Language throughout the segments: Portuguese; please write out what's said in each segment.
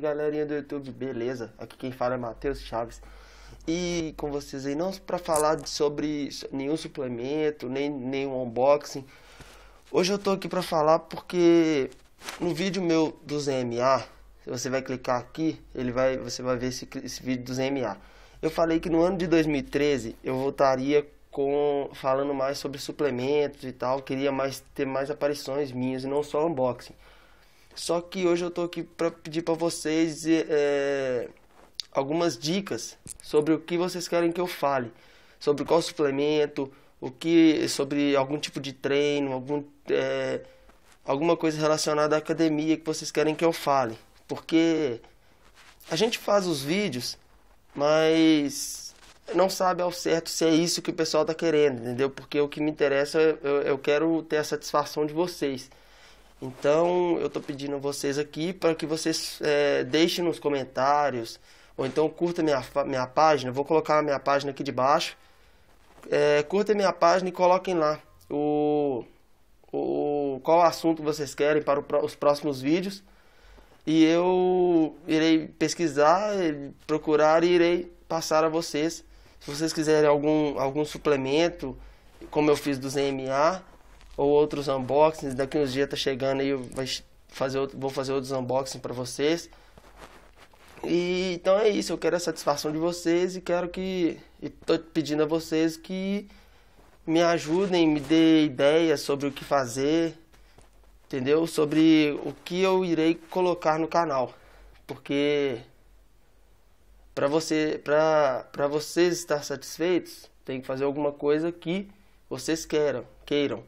aí, galerinha do YouTube, beleza? Aqui quem fala é Matheus Chaves. E com vocês aí, não para falar sobre nenhum suplemento, nem nenhum unboxing. Hoje eu tô aqui para falar porque no vídeo meu do ZMA, você vai clicar aqui, ele vai, você vai ver esse, esse vídeo do ZMA. Eu falei que no ano de 2013 eu voltaria com falando mais sobre suplementos e tal, queria mais ter mais aparições minhas e não só unboxing. Só que hoje eu tô aqui para pedir para vocês é, algumas dicas sobre o que vocês querem que eu fale, sobre qual suplemento, o que, sobre algum tipo de treino, algum, é, alguma coisa relacionada à academia que vocês querem que eu fale, porque a gente faz os vídeos, mas não sabe ao certo se é isso que o pessoal tá querendo, entendeu? Porque o que me interessa, eu, eu quero ter a satisfação de vocês. Então, eu estou pedindo a vocês aqui para que vocês é, deixem nos comentários, ou então curta minha, minha página, vou colocar a minha página aqui de baixo. É, curta minha página e coloquem lá o, o qual assunto vocês querem para o, os próximos vídeos. E eu irei pesquisar, procurar e irei passar a vocês. Se vocês quiserem algum, algum suplemento, como eu fiz do ZMA, ou outros unboxings. Daqui uns dias tá chegando aí, vai fazer outro, vou fazer outros unboxings para vocês. E, então é isso, eu quero a satisfação de vocês e quero que. estou pedindo a vocês que me ajudem, me dê ideias sobre o que fazer, entendeu? Sobre o que eu irei colocar no canal. Porque para você, pra, para vocês estar satisfeitos, tem que fazer alguma coisa que vocês queiram, queiram.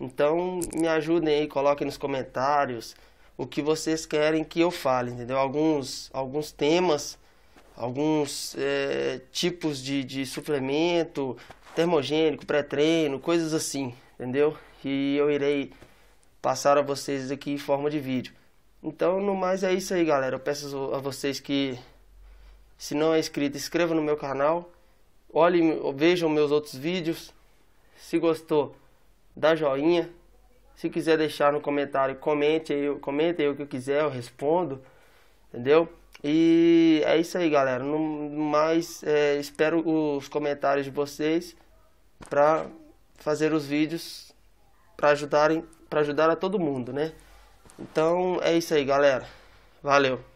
Então me ajudem aí, coloquem nos comentários o que vocês querem que eu fale, entendeu? Alguns, alguns temas, alguns é, tipos de, de suplemento, termogênico, pré-treino, coisas assim, entendeu? E eu irei passar a vocês aqui em forma de vídeo. Então, no mais é isso aí, galera. Eu peço a vocês que, se não é inscrito, inscreva no meu canal. Olhem, vejam meus outros vídeos. Se gostou, dá joinha. Se quiser deixar no comentário, comente aí, comente aí o que quiser, eu respondo. Entendeu? E é isso aí, galera. No mais, é, espero os comentários de vocês para fazer os vídeos para ajudarem, para ajudar a todo mundo, né? Então é isso aí, galera. Valeu.